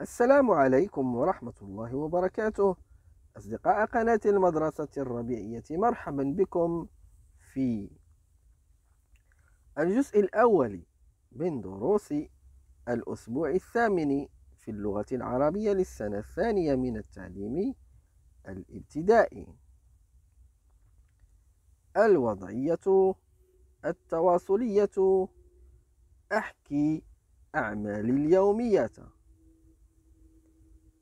السلام عليكم ورحمة الله وبركاته أصدقاء قناة المدرسة الربيعية مرحبا بكم في الجزء الأول من دروس الأسبوع الثامن في اللغة العربية للسنة الثانية من التعليم الابتدائي الوضعية التواصلية أحكي أعمالي اليومية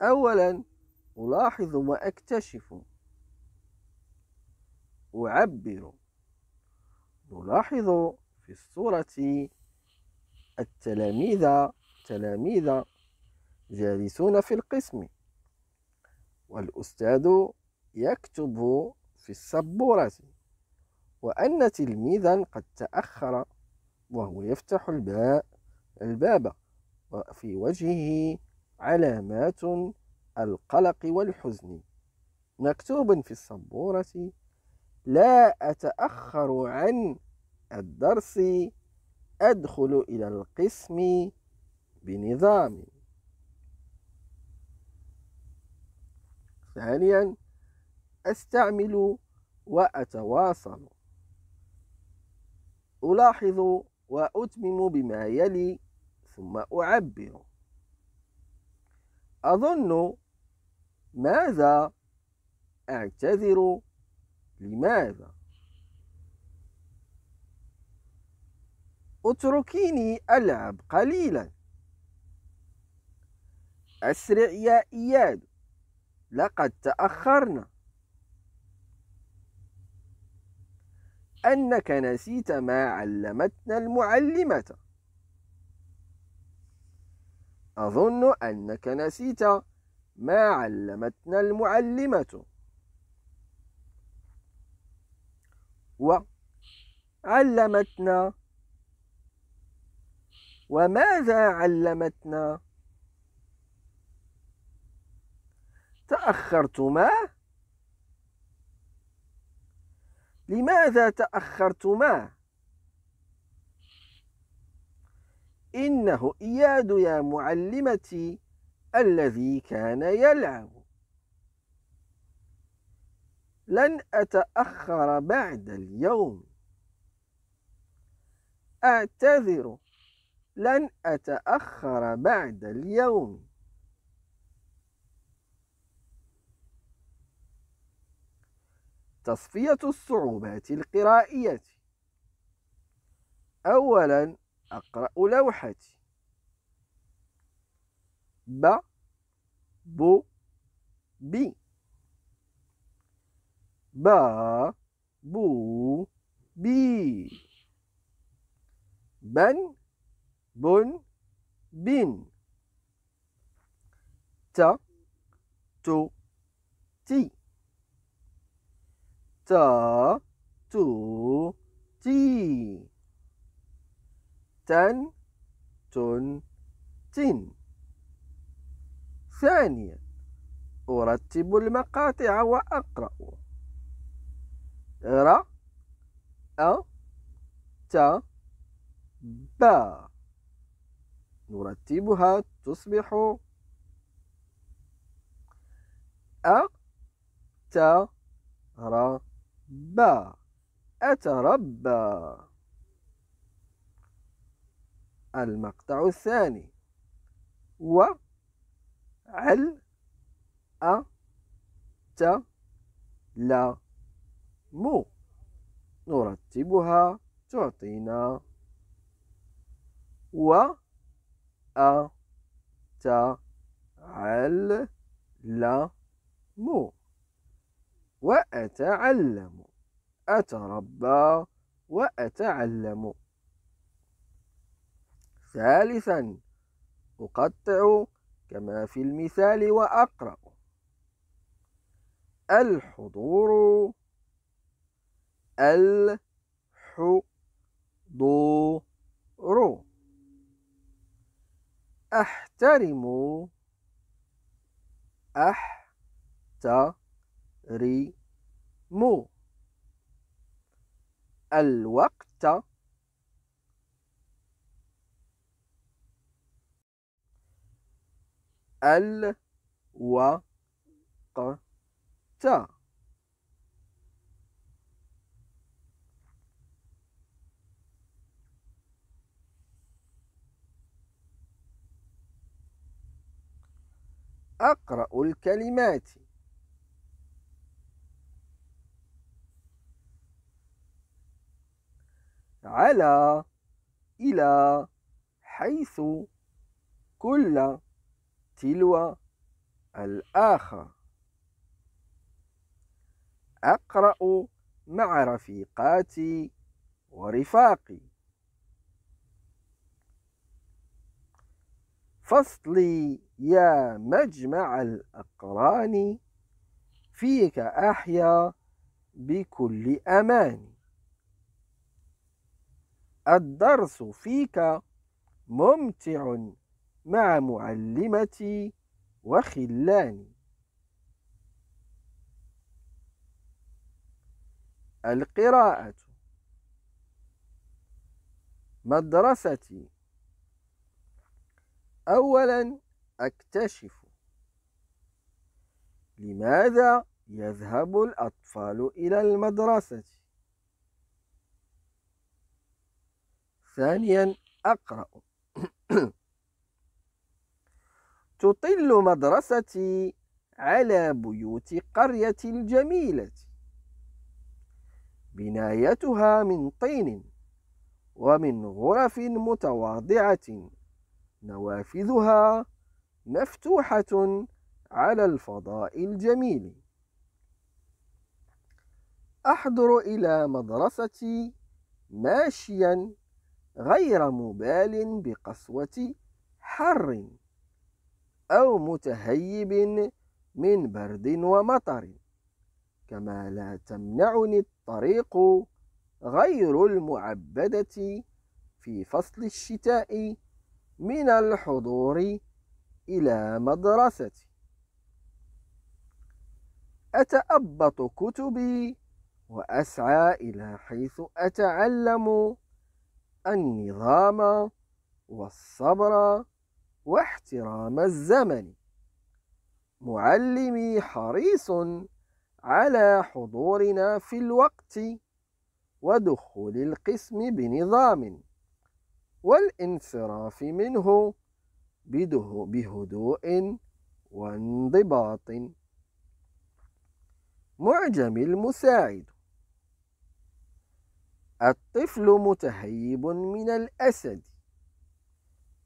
أولا ألاحظ وأكتشف أعبر نلاحظ في الصورة التلاميذ تلاميذ جالسون في القسم والأستاذ يكتب في السبورة وأن تلميذا قد تأخر وهو يفتح الباب وفي وجهه علامات القلق والحزن مكتوب في السبورة لا أتأخر عن الدرس أدخل إلى القسم بنظام ثانيا أستعمل وأتواصل ألاحظ وأتمم بما يلي ثم أعبر أظن ماذا أعتذر لماذا اتركيني ألعب قليلا أسرع يا إياد لقد تأخرنا أنك نسيت ما علمتنا المعلمة أظن أنك نسيت ما علمتنا المعلمة وعلمتنا وماذا علمتنا تأخرتما لماذا تأخرتما إنه إياد يا معلمتي الذي كان يلعب لن أتأخر بعد اليوم أعتذر لن أتأخر بعد اليوم تصفية الصعوبات القرائية أولاً أقرأ لوحتي ب بو بي با بو بي بن بن بن ت تو تي ت تو تي تن تن تن ثانيا أرتب المقاطع وأقرأ ر أ ت ب نرتبها تصبح أ ت ر ب أتربى المقطع الثاني و عل أ ت لا مو نرتبها تعطينا و أ ت عل لا مو وأتعلم أتربى وأتعلم ثالثا أقطع كما في المثال وأقرأ الحضور الحضور أحترم أحترم الوقت الوقت أقرأ الكلمات على إلى حيث كل تلو الآخر أقرأ مع رفيقاتي ورفاقي فصلي يا مجمع الأقران فيك أحيا بكل أمان الدرس فيك ممتع مع معلمتي وخلاني القراءة مدرستي أولا أكتشف لماذا يذهب الأطفال إلى المدرسة ثانيا أقرأ تطل مدرستي على بيوت قرية الجميلة بنايتها من طين ومن غرف متواضعة نوافذها مفتوحة على الفضاء الجميل أحضر إلى مدرستي ماشيا غير مبال بقسوة حر أو متهيب من برد ومطر كما لا تمنعني الطريق غير المعبدة في فصل الشتاء من الحضور إلى مدرستي أتأبط كتبي وأسعى إلى حيث أتعلم النظام والصبر واحترام الزمن معلمي حريص على حضورنا في الوقت ودخول القسم بنظام والانصراف منه بهدوء وانضباط معجم المساعد الطفل متهيب من الأسد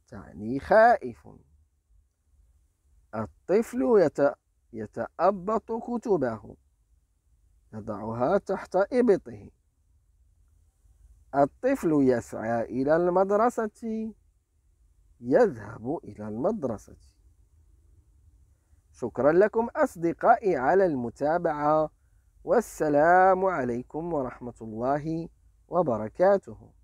تعني خائف الطفل يتأبط كتبه يضعها تحت إبطه الطفل يسعى إلى المدرسة يذهب إلى المدرسة شكرا لكم أصدقائي على المتابعة والسلام عليكم ورحمة الله وبركاته